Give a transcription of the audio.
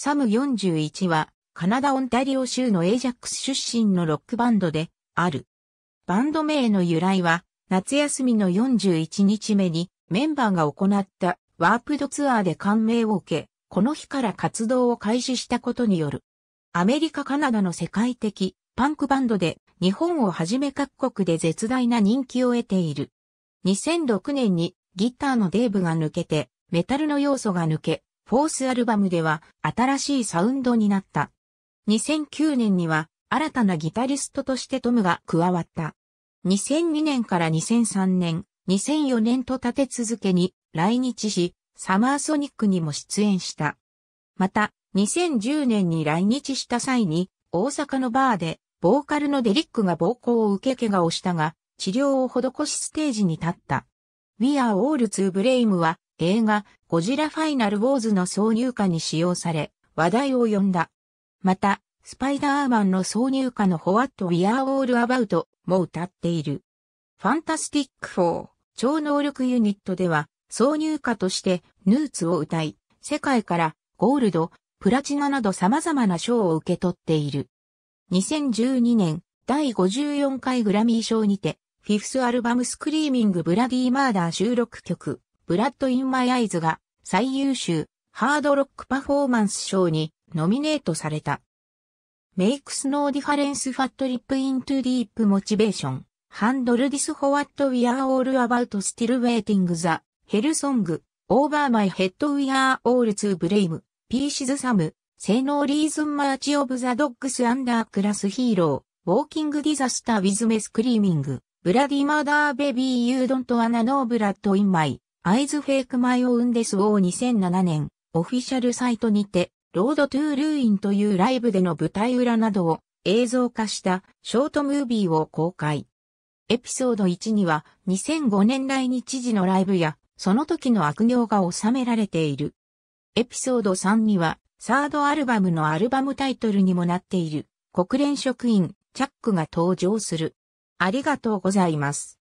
サム41は、カナダ・オンタリオ州のエイジャックス出身のロックバンドで、ある。バンド名の由来は、夏休みの41日目に、メンバーが行ったワープドツアーで感銘を受け、この日から活動を開始したことによる。アメリカ・カナダの世界的パンクバンドで、日本をはじめ各国で絶大な人気を得ている。2006年にギターのデーブが抜けて、メタルの要素が抜け、フォースアルバムでは新しいサウンドになった。2009年には新たなギタリストとしてトムが加わった。2002年から2003年、2004年と立て続けに来日し、サマーソニックにも出演した。また、2010年に来日した際に、大阪のバーで、ボーカルのデリックが暴行を受け怪我をしたが、治療を施しステージに立った。We are all to blame は、映画、ゴジラファイナルウォーズの挿入歌に使用され、話題を呼んだ。また、スパイダーマンの挿入歌のホワット・ウィア・オール・アバウトも歌っている。ファンタスティック4超能力ユニットでは挿入歌としてヌーツを歌い、世界からゴールド、プラチナなど様々な賞を受け取っている。2012年第54回グラミー賞にて、フィフスアルバムスクリーミングブラディーマーダー収録曲、ブラッド・イン・マイ・アイズが最優秀ハードロックパフォーマンス賞にノミネートされた。メイクスノーディファレンスファットリップイントゥディープモチベーションハンドルディスホワットウィアーオールアバウトスティルウェイティングザヘルソングオーバーマイヘッドウィアーオールツーブレイムピーシズサム性能リーズンマーチオブザドッグスアンダークラスヒーローウォーキングディザスターウィズメスクリーミングブラディマーダーベビーユードントアナノーブラッドインマイアイズフェイクマイオウンデスー2007年、オフィシャルサイトにて、ロードトゥールーインというライブでの舞台裏などを映像化したショートムービーを公開。エピソード1には2005年来日時のライブやその時の悪行が収められている。エピソード3にはサードアルバムのアルバムタイトルにもなっている国連職員チャックが登場する。ありがとうございます。